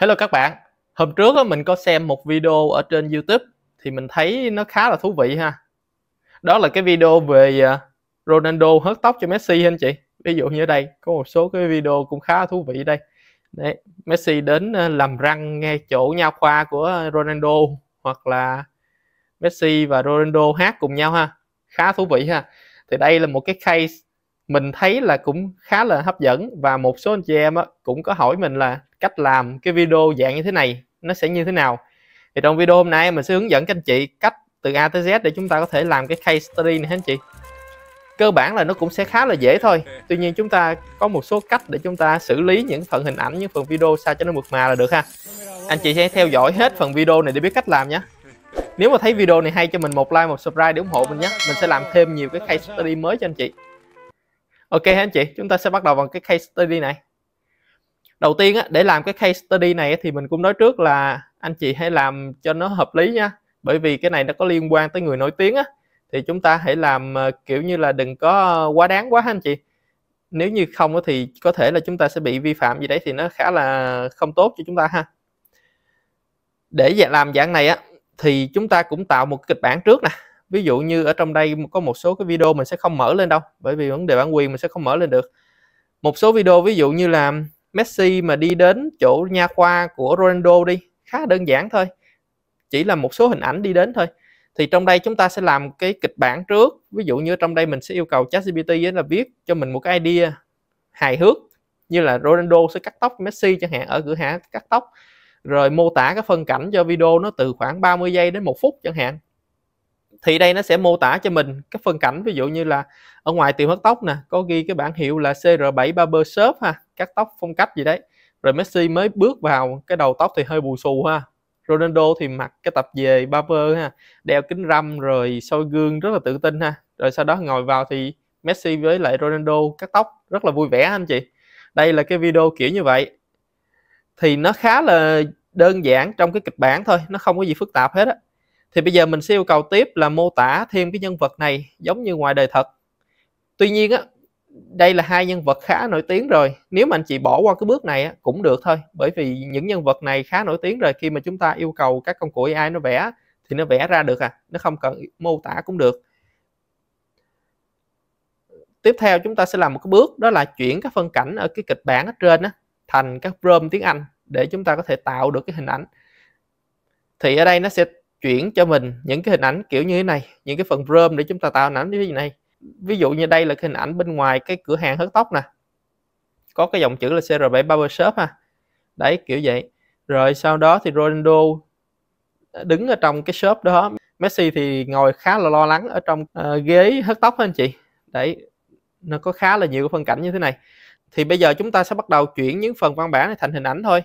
Hello các bạn, hôm trước đó, mình có xem một video ở trên YouTube thì mình thấy nó khá là thú vị ha. Đó là cái video về à, Ronaldo hớt tóc cho Messi anh chị. Ví dụ như đây, có một số cái video cũng khá là thú vị đây. Đấy, Messi đến à, làm răng ngay chỗ nha khoa của Ronaldo hoặc là Messi và Ronaldo hát cùng nhau ha. Khá thú vị ha. Thì đây là một cái case mình thấy là cũng khá là hấp dẫn và một số anh chị em cũng có hỏi mình là cách làm cái video dạng như thế này nó sẽ như thế nào thì trong video hôm nay mình sẽ hướng dẫn các anh chị cách từ A tới Z để chúng ta có thể làm cái case study này anh chị cơ bản là nó cũng sẽ khá là dễ thôi tuy nhiên chúng ta có một số cách để chúng ta xử lý những phần hình ảnh những phần video sao cho nó mượt mà là được ha anh chị sẽ theo dõi hết phần video này để biết cách làm nhé nếu mà thấy video này hay cho mình một like một subscribe để ủng hộ mình nhé mình sẽ làm thêm nhiều cái case study mới cho anh chị ok anh chị chúng ta sẽ bắt đầu bằng cái case study này đầu tiên á, để làm cái case study này thì mình cũng nói trước là anh chị hãy làm cho nó hợp lý nha bởi vì cái này nó có liên quan tới người nổi tiếng á thì chúng ta hãy làm ờ, kiểu như là đừng có ờ, quá đáng quá anh chị nếu như không thì có thể là chúng ta sẽ bị vi phạm gì đấy thì nó khá là không tốt cho chúng ta ha để làm dạng này á thì chúng ta cũng tạo một kịch bản trước nè ví dụ như ở trong đây có một số cái video mình sẽ không mở lên đâu bởi vì vấn đề bản quyền mình sẽ không mở lên được một số video ví dụ như là Messi mà đi đến chỗ nha khoa của Ronaldo đi khá đơn giản thôi chỉ là một số hình ảnh đi đến thôi thì trong đây chúng ta sẽ làm cái kịch bản trước ví dụ như trong đây mình sẽ yêu cầu ChatGPT là viết cho mình một cái idea hài hước như là Ronaldo sẽ cắt tóc Messi chẳng hạn ở cửa hàng cắt tóc rồi mô tả cái phân cảnh cho video nó từ khoảng 30 giây đến một phút chẳng hạn thì đây nó sẽ mô tả cho mình cái phân cảnh ví dụ như là ở ngoài tiệm hớt tóc nè có ghi cái bảng hiệu là CR7 Barber Shop ha cắt tóc phong cách gì đấy rồi Messi mới bước vào cái đầu tóc thì hơi bù xù ha Ronaldo thì mặc cái tập về barber ha đeo kính râm rồi soi gương rất là tự tin ha rồi sau đó ngồi vào thì Messi với lại Ronaldo cắt tóc rất là vui vẻ anh chị đây là cái video kiểu như vậy thì nó khá là đơn giản trong cái kịch bản thôi nó không có gì phức tạp hết á thì bây giờ mình sẽ yêu cầu tiếp là mô tả thêm cái nhân vật này giống như ngoài đời thật tuy nhiên á đây là hai nhân vật khá nổi tiếng rồi nếu mà anh chị bỏ qua cái bước này cũng được thôi bởi vì những nhân vật này khá nổi tiếng rồi khi mà chúng ta yêu cầu các công cụ AI nó vẽ thì nó vẽ ra được à nó không cần mô tả cũng được tiếp theo chúng ta sẽ làm một cái bước đó là chuyển các phân cảnh ở cái kịch bản ở trên á, thành các prompt tiếng Anh để chúng ta có thể tạo được cái hình ảnh thì ở đây nó sẽ chuyển cho mình những cái hình ảnh kiểu như thế này những cái phần prompt để chúng ta tạo hình ảnh như thế này ví dụ như đây là hình ảnh bên ngoài cái cửa hàng hớt tóc nè có cái dòng chữ là CR7 Barber Shop ha đấy kiểu vậy rồi sau đó thì Ronaldo à, đứng ở trong cái shop đó Messi thì ngồi khá là lo lắng ở trong uh, ghế hớt tóc anh chị đấy nó có khá là nhiều phân cảnh như thế này thì bây giờ chúng ta sẽ bắt đầu chuyển những phần văn bản này thành hình ảnh thôi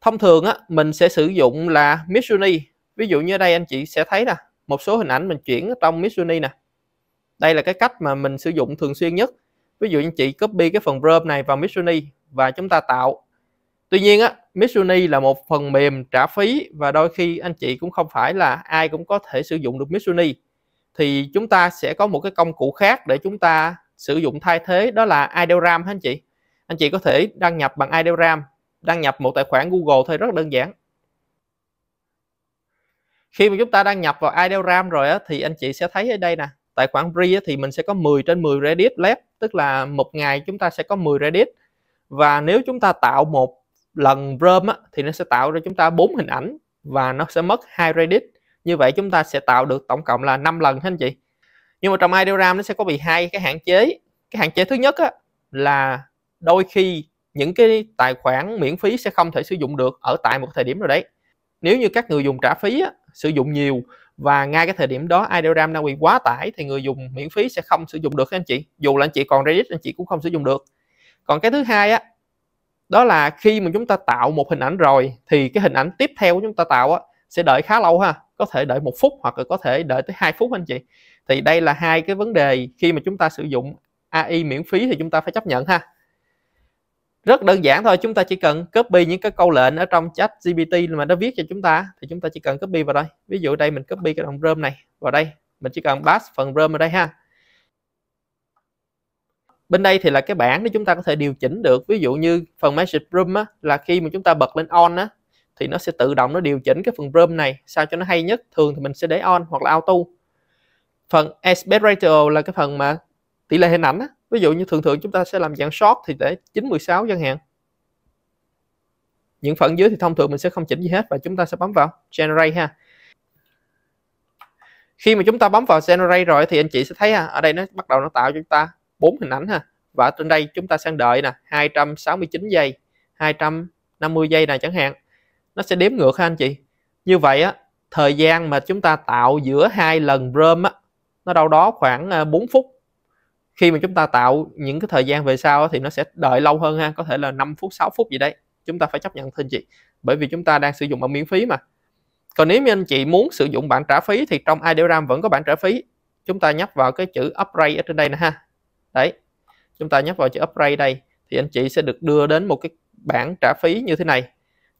thông thường á mình sẽ sử dụng là Midjourney ví dụ như ở đây anh chị sẽ thấy nè một số hình ảnh mình chuyển ở trong Midjourney nè đây là cái cách mà mình sử dụng thường xuyên nhất ví dụ anh chị copy cái phần rom này vào Mitsuni và chúng ta tạo tuy nhiên á Mitsuni là một phần mềm trả phí và đôi khi anh chị cũng không phải là ai cũng có thể sử dụng được Mitsuni thì chúng ta sẽ có một cái công cụ khác để chúng ta sử dụng thay thế đó là idealram hả anh chị anh chị có thể đăng nhập bằng idealram đăng nhập một tài khoản Google thôi rất đơn giản khi mà chúng ta đăng nhập vào idealram rồi á, thì anh chị sẽ thấy ở đây nè tài khoản free thì mình sẽ có 10 trên 10 Reddit led tức là một ngày chúng ta sẽ có 10 Reddit và nếu chúng ta tạo một lần room á, thì nó sẽ tạo ra chúng ta bốn hình ảnh và nó sẽ mất hai Reddit như vậy chúng ta sẽ tạo được tổng cộng là 5 lần hết anh chị nhưng mà trong ideogram nó sẽ có bị hai cái hạn chế cái hạn chế thứ nhất á, là đôi khi những cái tài khoản miễn phí sẽ không thể sử dụng được ở tại một thời điểm nào đấy nếu như các người dùng trả phí á, sử dụng nhiều và ngay cái thời điểm đó Ideogram đang bị quá tải thì người dùng miễn phí sẽ không sử dụng được anh chị dù là anh chị còn Reddit anh chị cũng không sử dụng được còn cái thứ hai á đó là khi mà chúng ta tạo một hình ảnh rồi thì cái hình ảnh tiếp theo của chúng ta tạo á sẽ đợi khá lâu ha có thể đợi một phút hoặc là có thể đợi tới 2 phút anh chị thì đây là hai cái vấn đề khi mà chúng ta sử dụng AI miễn phí thì chúng ta phải chấp nhận ha rất đơn giản thôi chúng ta chỉ cần copy những cái câu lệnh ở trong chat GPT mà nó viết cho chúng ta thì chúng ta chỉ cần copy vào đây ví dụ đây mình copy cái đồng rơm này vào đây mình chỉ cần pass phần rơm ở đây ha bên đây thì là cái bảng để chúng ta có thể điều chỉnh được ví dụ như phần message room á, là khi mà chúng ta bật lên on á, thì nó sẽ tự động nó điều chỉnh cái phần room này sao cho nó hay nhất thường thì mình sẽ để on hoặc là auto phần aspect ratio là cái phần mà tỷ lệ hình ảnh á. ví dụ như thường thường chúng ta sẽ làm dạng short thì để 916 chẳng hạn những phần dưới thì thông thường mình sẽ không chỉnh gì hết và chúng ta sẽ bấm vào generate ha khi mà chúng ta bấm vào generate rồi thì anh chị sẽ thấy ha, ở đây nó bắt đầu nó tạo cho chúng ta bốn hình ảnh ha và trên đây chúng ta sang đợi nè 269 giây 250 giây này chẳng hạn nó sẽ đếm ngược ha anh chị như vậy á thời gian mà chúng ta tạo giữa hai lần bơm á nó đâu đó khoảng 4 à, phút khi mà chúng ta tạo những cái thời gian về sau thì nó sẽ đợi lâu hơn ha có thể là 5 phút 6 phút gì đấy chúng ta phải chấp nhận thưa anh chị bởi vì chúng ta đang sử dụng ở miễn phí mà còn nếu như anh chị muốn sử dụng bản trả phí thì trong ideogram vẫn có bản trả phí chúng ta nhấp vào cái chữ upgrade ở trên đây nè ha đấy chúng ta nhấp vào chữ upgrade đây thì anh chị sẽ được đưa đến một cái bản trả phí như thế này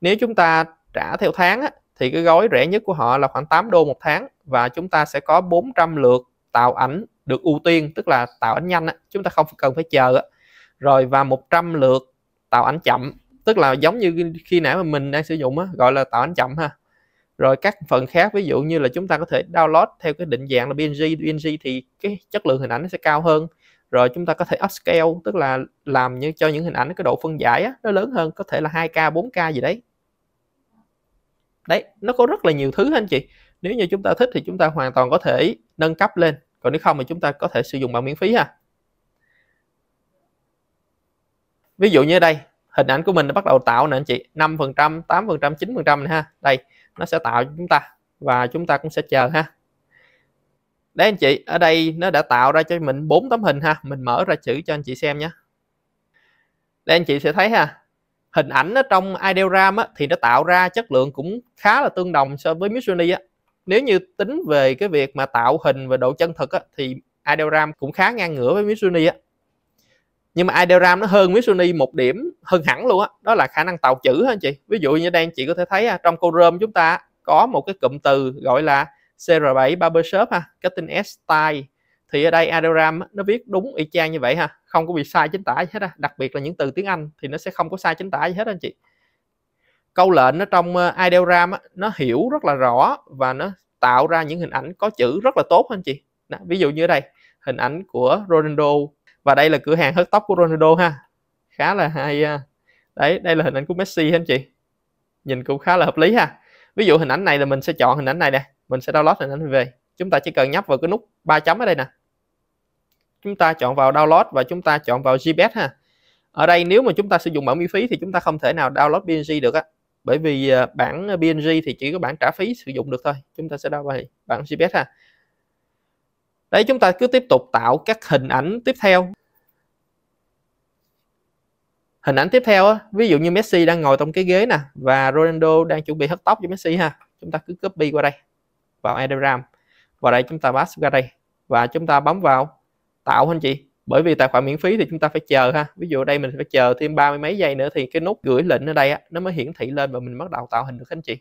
nếu chúng ta trả theo tháng á, thì cái gói rẻ nhất của họ là khoảng 8 đô một tháng và chúng ta sẽ có 400 lượt tạo ảnh được ưu tiên tức là tạo ảnh nhanh chúng ta không cần phải chờ rồi và 100 lượt tạo ảnh chậm tức là giống như khi nãy mà mình đang sử dụng gọi là tạo ảnh chậm ha rồi các phần khác ví dụ như là chúng ta có thể download theo cái định dạng là png png thì cái chất lượng hình ảnh nó sẽ cao hơn rồi chúng ta có thể upscale tức là làm như cho những hình ảnh cái độ phân giải á, nó lớn hơn có thể là 2k 4k gì đấy đấy nó có rất là nhiều thứ anh chị nếu như chúng ta thích thì chúng ta hoàn toàn có thể nâng cấp lên còn nếu không thì chúng ta có thể sử dụng bằng miễn phí ha ví dụ như đây hình ảnh của mình nó bắt đầu tạo nè anh chị 5 phần trăm 8 phần trăm 9 phần trăm này ha đây nó sẽ tạo cho chúng ta và chúng ta cũng sẽ chờ ha đấy anh chị ở đây nó đã tạo ra cho mình bốn tấm hình ha mình mở ra chữ cho anh chị xem nhé đây anh chị sẽ thấy ha hình ảnh ở trong idealram á, thì nó tạo ra chất lượng cũng khá là tương đồng so với Midjourney á nếu như tính về cái việc mà tạo hình và độ chân thực á, thì Ideoram cũng khá ngang ngửa với Mitsuni á nhưng mà Ideoram nó hơn Mitsuni một điểm hơn hẳn luôn á đó. đó là khả năng tạo chữ anh chị ví dụ như đang chị có thể thấy trong câu rơm chúng ta có một cái cụm từ gọi là CR7 Barbershop ha cái tên S style thì ở đây Ideoram nó viết đúng y chang như vậy ha không có bị sai chính tả gì hết á đặc biệt là những từ tiếng Anh thì nó sẽ không có sai chính tả gì hết anh chị câu lệnh nó trong ờ, ideogram á, nó hiểu rất là rõ và nó tạo ra những hình ảnh có chữ rất là tốt anh chị đó, ví dụ như đây hình ảnh của Ronaldo và đây là cửa hàng hớt tóc của Ronaldo ha khá là hay à. đấy đây là hình ảnh của Messi anh chị nhìn cũng khá là hợp lý ha ví dụ hình ảnh này là mình sẽ chọn hình ảnh này nè mình sẽ download hình ảnh này về chúng ta chỉ cần nhấp vào cái nút ba chấm ở đây nè chúng ta chọn vào download và chúng ta chọn vào jpeg e ha ở đây nếu mà chúng ta sử dụng bản miễn phí thì chúng ta không thể nào download PNG được á bởi vì à, bản à, BNG thì chỉ có bản trả phí sử dụng được thôi chúng ta sẽ đo bài bản GPS ha đấy chúng ta cứ tiếp tục tạo các hình ảnh tiếp theo hình ảnh tiếp theo á, ví dụ như Messi đang ngồi trong cái ghế nè và Ronaldo đang chuẩn bị hất tóc cho Messi ha chúng ta cứ copy qua đây vào Instagram vào đây chúng ta bắt qua đây và chúng ta bấm vào tạo anh chị bởi vì tài khoản miễn phí thì chúng ta phải chờ ha ví dụ ở đây mình phải chờ thêm ba mươi mấy giây nữa thì cái nút gửi lệnh ở đây á, nó mới hiển thị lên và mình bắt đầu tạo hình được anh chị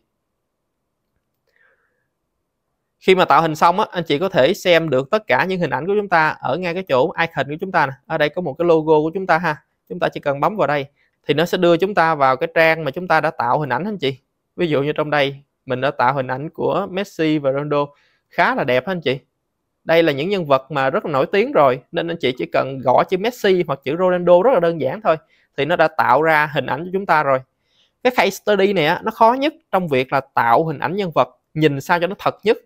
khi mà tạo hình xong á, anh chị có thể xem được tất cả những hình ảnh của chúng ta ở ngay cái chỗ icon của chúng ta nè ở đây có một cái logo của chúng ta ha chúng ta chỉ cần bấm vào đây thì nó sẽ đưa chúng ta vào cái trang mà chúng ta đã tạo hình ảnh anh chị ví dụ như trong đây mình đã tạo hình ảnh của Messi và Ronaldo khá là đẹp anh chị đây là những nhân vật mà rất là nổi tiếng rồi nên anh chị chỉ cần gõ chữ Messi hoặc chữ Ronaldo rất là đơn giản thôi thì nó đã tạo ra hình ảnh cho chúng ta rồi cái case study này á, nó khó nhất trong việc là tạo hình ảnh nhân vật nhìn sao cho nó thật nhất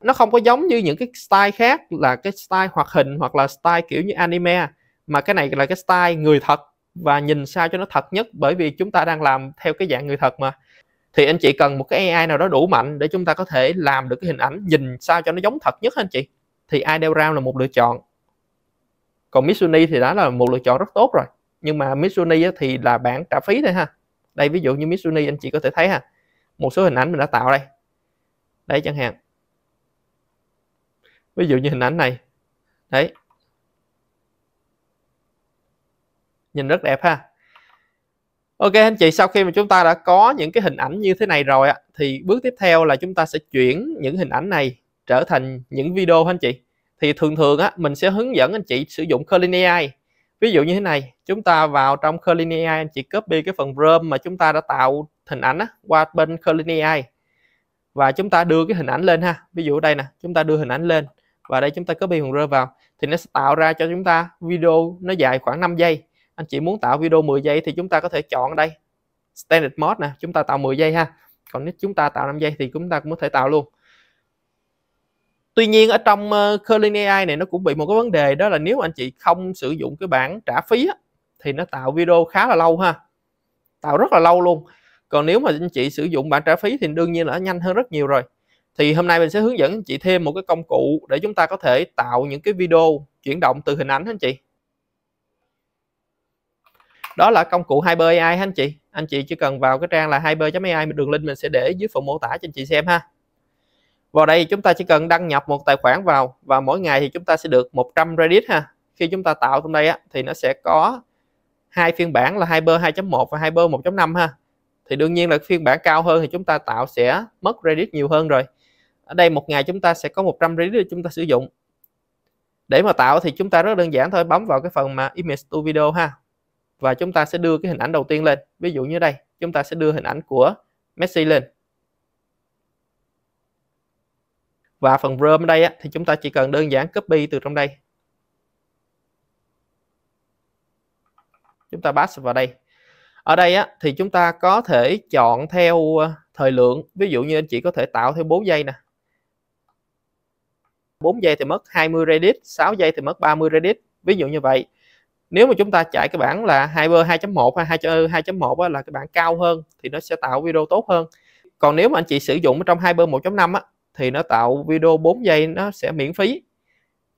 nó không có giống như những cái style khác là cái style hoạt hình hoặc là style kiểu như anime mà cái này là cái style người thật và nhìn sao cho nó thật nhất bởi vì chúng ta đang làm theo cái dạng người thật mà thì anh chị cần một cái AI nào đó đủ mạnh để chúng ta có thể làm được cái hình ảnh nhìn sao cho nó giống thật nhất anh chị thì ideal round là một lựa chọn còn Mitsuni thì đó là một lựa chọn rất tốt rồi nhưng mà Mitsuni thì là bản trả phí thôi ha đây ví dụ như Mitsuni anh chị có thể thấy ha một số hình ảnh mình đã tạo đây đấy chẳng hạn ví dụ như hình ảnh này đấy nhìn rất đẹp ha ok anh chị sau khi mà chúng ta đã có những cái hình ảnh như thế này rồi thì bước tiếp theo là chúng ta sẽ chuyển những hình ảnh này trở thành những video anh chị thì thường thường á mình sẽ hướng dẫn anh chị sử dụng Curly AI ví dụ như thế này chúng ta vào trong Curly AI anh chị copy cái phần ROM mà chúng ta đã tạo hình ảnh á, qua bên Curly AI và chúng ta đưa cái hình ảnh lên ha ví dụ đây nè chúng ta đưa hình ảnh lên và đây chúng ta copy phần rơ vào thì nó sẽ tạo ra cho chúng ta video nó dài khoảng 5 giây anh chị muốn tạo video 10 giây thì chúng ta có thể chọn đây standard mode nè chúng ta tạo 10 giây ha còn nếu chúng ta tạo 5 giây thì chúng ta cũng có thể tạo luôn tuy nhiên ở trong uh, ờ, Curling AI này nó cũng bị một cái vấn đề đó là nếu anh chị không sử dụng cái bản trả phí á, thì nó tạo video khá là lâu ha tạo rất là lâu luôn còn nếu mà anh chị sử dụng bản trả phí thì đương nhiên là nhanh hơn rất nhiều rồi thì hôm nay mình sẽ hướng dẫn anh chị thêm một cái công cụ để chúng ta có thể tạo những cái video chuyển động từ hình ảnh anh chị đó là công cụ Hyper AI anh chị anh chị chỉ cần vào cái trang là hyper.ai đường link mình sẽ để dưới phần mô tả cho anh chị xem ha vào đây chúng ta chỉ cần đăng nhập một tài khoản vào và mỗi ngày thì chúng ta sẽ được 100 Reddit ha khi chúng ta tạo trong đây á, thì nó sẽ có hai phiên bản là Hyper 2.1 và Hyper 1.5 ha thì đương nhiên là phiên bản cao hơn thì chúng ta tạo sẽ mất Reddit nhiều hơn rồi ở đây một ngày chúng ta sẽ có 100 Reddit để chúng ta sử dụng để mà tạo thì chúng ta rất đơn giản thôi bấm vào cái phần mà image to video ha và chúng ta sẽ đưa cái hình ảnh đầu tiên lên ví dụ như đây chúng ta sẽ đưa hình ảnh của Messi lên và phần rom ở đây á, thì chúng ta chỉ cần đơn giản copy từ trong đây chúng ta pass vào đây ở đây á, thì chúng ta có thể chọn theo ờ, thời lượng ví dụ như anh chị có thể tạo theo 4 giây nè 4 giây thì mất 20 Reddit 6 giây thì mất 30 Reddit ví dụ như vậy nếu mà chúng ta chạy cái bản là Hyper 2.1 hay 2.1 là cái bản cao hơn thì nó sẽ tạo video tốt hơn còn nếu mà anh chị sử dụng ở trong Hyper 1.5 á thì nó tạo video 4 giây nó sẽ miễn phí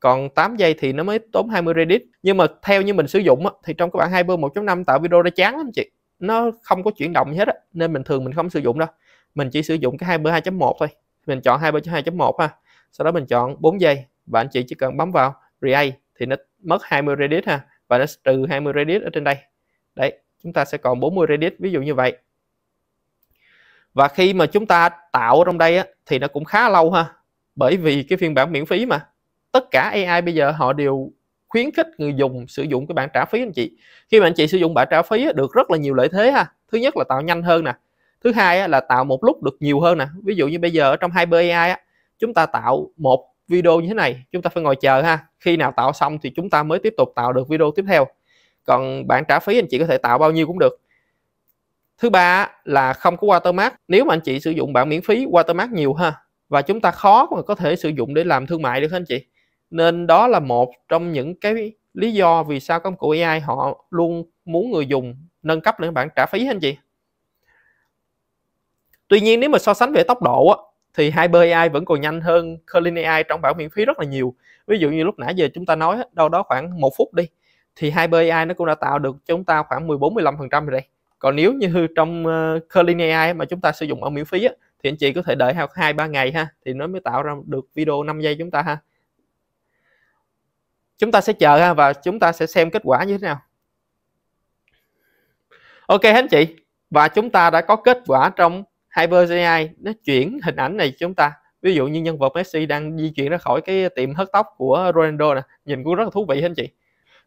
còn 8 giây thì nó mới tốn 20 Reddit nhưng mà theo như mình sử dụng á, thì trong các bạn hai bơ 1.5 tạo video ra chán lắm chị nó không có chuyển động gì hết á. nên mình thường mình không sử dụng đâu mình chỉ sử dụng cái hai bơ 2.1 thôi mình chọn hai bơ 2.1 ha sau đó mình chọn 4 giây và anh chị chỉ cần bấm vào React thì nó mất 20 Reddit ha và nó trừ 20 Reddit ở trên đây đấy chúng ta sẽ còn 40 Reddit ví dụ như vậy và khi mà chúng ta tạo trong đây á, thì nó cũng khá lâu ha bởi vì cái phiên bản miễn phí mà tất cả AI bây giờ họ đều khuyến khích người dùng sử dụng cái bản trả phí anh chị khi mà anh chị sử dụng bản trả phí á, được rất là nhiều lợi thế ha thứ nhất là tạo nhanh hơn nè thứ hai á, là tạo một lúc được nhiều hơn nè ví dụ như bây giờ ở trong hai AI á, chúng ta tạo một video như thế này chúng ta phải ngồi chờ ha khi nào tạo xong thì chúng ta mới tiếp tục tạo được video tiếp theo còn bản trả phí anh chị có thể tạo bao nhiêu cũng được thứ ba là không có watermark nếu mà anh chị sử dụng bản miễn phí watermark nhiều ha và chúng ta khó mà có thể sử dụng để làm thương mại được anh chị nên đó là một trong những cái lý do vì sao công cụ AI họ luôn muốn người dùng nâng cấp lên bản trả phí anh chị tuy nhiên nếu mà so sánh về tốc độ thì Hyper AI vẫn còn nhanh hơn Curling AI trong bản miễn phí rất là nhiều ví dụ như lúc nãy giờ chúng ta nói đâu đó khoảng một phút đi thì Hyper AI nó cũng đã tạo được cho chúng ta khoảng 14 15 phần trăm rồi đây còn nếu như trong uh, ờ, Curling AI mà chúng ta sử dụng ở miễn phí á, thì anh chị có thể đợi hai ba ngày ha thì nó mới tạo ra được video 5 giây chúng ta ha chúng ta sẽ chờ ha và chúng ta sẽ xem kết quả như thế nào ok anh chị và chúng ta đã có kết quả trong Hyper AI nó chuyển hình ảnh này chúng ta ví dụ như nhân vật Messi đang di chuyển ra khỏi cái tiệm hớt tóc của Ronaldo nè nhìn cũng rất là thú vị anh chị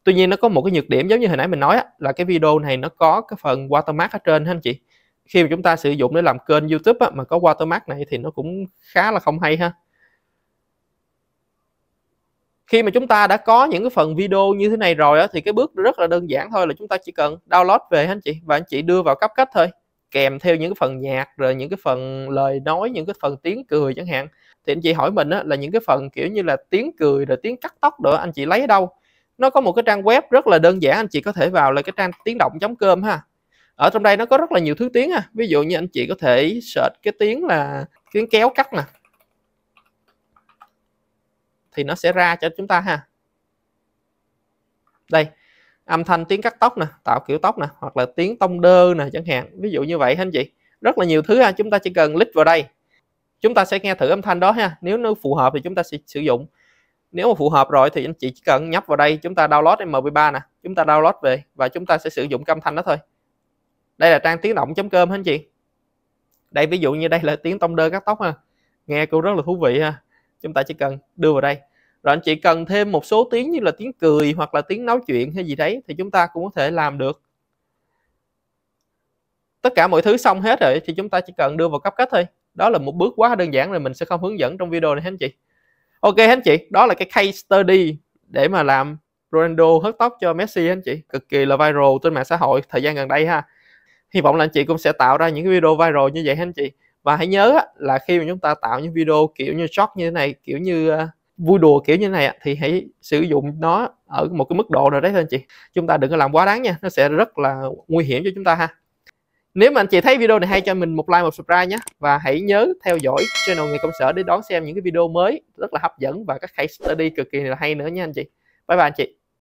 tuy nhiên nó có một cái nhược điểm giống như hồi nãy mình nói á, là cái video này nó có cái phần watermark ở trên ha anh chị khi mà chúng ta sử dụng để làm kênh YouTube á, mà có watermark này thì nó cũng khá là không hay ha khi mà chúng ta đã có những cái phần video như thế này rồi á, thì cái bước rất là đơn giản thôi là chúng ta chỉ cần download về anh chị và anh chị đưa vào cấp cách thôi kèm theo những cái phần nhạc rồi những cái phần lời nói những cái phần tiếng cười chẳng hạn thì anh chị hỏi mình á, là những cái phần kiểu như là tiếng cười rồi tiếng cắt tóc nữa anh chị lấy ở đâu nó có một cái trang web rất là đơn giản anh chị có thể vào là cái trang tiếng động.com ha ở trong đây nó có rất là nhiều thứ tiếng ha ví dụ như anh chị có thể search cái tiếng là tiếng kéo cắt nè thì nó sẽ ra cho chúng ta ha đây âm thanh tiếng cắt tóc nè tạo kiểu tóc nè hoặc là tiếng tông đơ nè chẳng hạn ví dụ như vậy anh chị rất là nhiều thứ ha chúng ta chỉ cần click vào đây chúng ta sẽ nghe thử âm thanh đó ha nếu nó phù hợp thì chúng ta sẽ sử dụng nếu mà phù hợp rồi thì anh chị chỉ cần nhấp vào đây chúng ta download mp3 nè chúng ta download về và chúng ta sẽ sử dụng cam thanh đó thôi đây là trang tiếng động.com anh chị đây ví dụ như đây là tiếng tông đơ cắt tóc ha nghe cũng rất là thú vị ha chúng ta chỉ cần đưa vào đây rồi anh chị cần thêm một số tiếng như là tiếng cười hoặc là tiếng nói chuyện hay gì đấy thì chúng ta cũng có thể làm được tất cả mọi thứ xong hết rồi thì chúng ta chỉ cần đưa vào cấp cách thôi đó là một bước quá đơn giản rồi mình sẽ không hướng dẫn trong video này anh chị ok anh chị đó là cái case study để mà làm Ronaldo hớt tóc cho Messi anh chị cực kỳ là viral trên mạng xã hội thời gian gần đây ha hy vọng là anh chị cũng sẽ tạo ra những cái video viral như vậy anh chị và hãy nhớ là khi mà chúng ta tạo những video kiểu như short như thế này kiểu như ờ, vui đùa kiểu như thế này thì hãy sử dụng nó ở một cái mức độ nào đấy thôi anh chị chúng ta đừng có làm quá đáng nha nó sẽ rất là nguy hiểm cho chúng ta ha nếu mà anh chị thấy video này hay cho mình một like một subscribe nhé và hãy nhớ theo dõi channel ngày công sở để đón xem những cái video mới rất là hấp dẫn và các case study cực kỳ là hay nữa nha anh chị bye bye anh chị